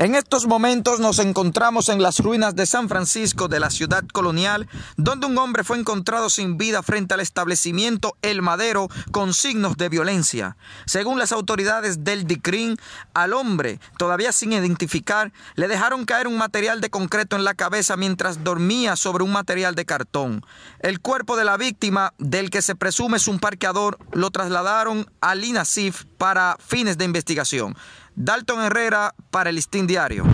En estos momentos nos encontramos en las ruinas de San Francisco de la ciudad colonial, donde un hombre fue encontrado sin vida frente al establecimiento El Madero con signos de violencia. Según las autoridades del DICRIN, al hombre, todavía sin identificar, le dejaron caer un material de concreto en la cabeza mientras dormía sobre un material de cartón. El cuerpo de la víctima, del que se presume es un parqueador, lo trasladaron al INASIF para fines de investigación. Dalton Herrera para el Listín Diario.